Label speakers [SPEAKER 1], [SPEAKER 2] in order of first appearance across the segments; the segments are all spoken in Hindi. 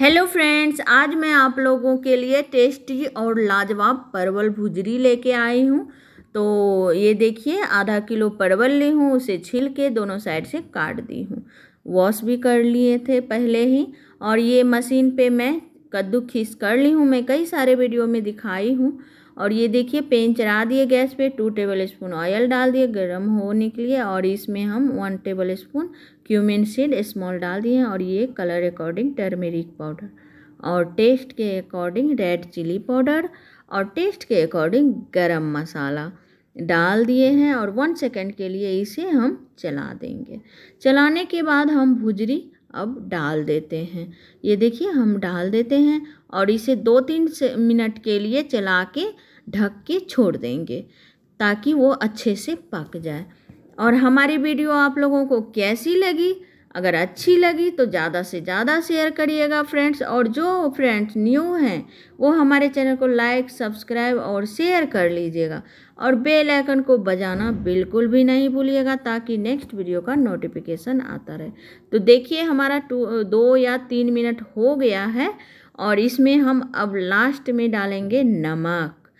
[SPEAKER 1] हेलो फ्रेंड्स आज मैं आप लोगों के लिए टेस्टी और लाजवाब परवल भुजरी लेके आई हूँ तो ये देखिए आधा किलो परवल ली हूँ उसे छिल के दोनों साइड से काट दी हूँ वॉश भी कर लिए थे पहले ही और ये मशीन पे मैं कद्दू खींच कर ली हूँ मैं कई सारे वीडियो में दिखाई हूँ और ये देखिए पेन चढ़ा दिए गैस पे टू टेबल स्पून ऑयल डाल दिए गर्म होने के लिए और इसमें हम one tablespoon cumin seed small डाल दिए और ये कलर अकॉर्डिंग टर्मेरिक पाउडर और टेस्ट के अकॉर्डिंग रेड चिली पाउडर और टेस्ट के अकॉर्डिंग गरम मसाला डाल दिए हैं और वन सेकेंड के लिए इसे हम चला देंगे चलाने के बाद हम भुजरी अब डाल देते हैं ये देखिए हम डाल देते हैं और इसे दो तीन मिनट के लिए चला के ढक के छोड़ देंगे ताकि वो अच्छे से पक जाए और हमारी वीडियो आप लोगों को कैसी लगी अगर अच्छी लगी तो ज़्यादा से ज़्यादा शेयर करिएगा फ्रेंड्स और जो फ्रेंड्स न्यू हैं वो हमारे चैनल को लाइक सब्सक्राइब और शेयर कर लीजिएगा और बेल आइकन को बजाना बिल्कुल भी नहीं भूलिएगा ताकि नेक्स्ट वीडियो का नोटिफिकेशन आता रहे तो देखिए हमारा टू दो या तीन मिनट हो गया है और इसमें हम अब लास्ट में डालेंगे नमक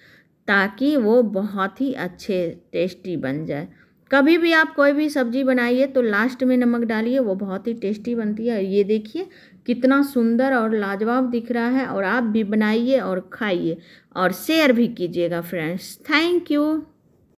[SPEAKER 1] ताकि वो बहुत ही अच्छे टेस्टी बन जाए कभी भी आप कोई भी सब्जी बनाइए तो लास्ट में नमक डालिए वो बहुत ही टेस्टी बनती है ये देखिए कितना सुंदर और लाजवाब दिख रहा है और आप भी बनाइए और खाइए और शेयर भी कीजिएगा फ्रेंड्स थैंक यू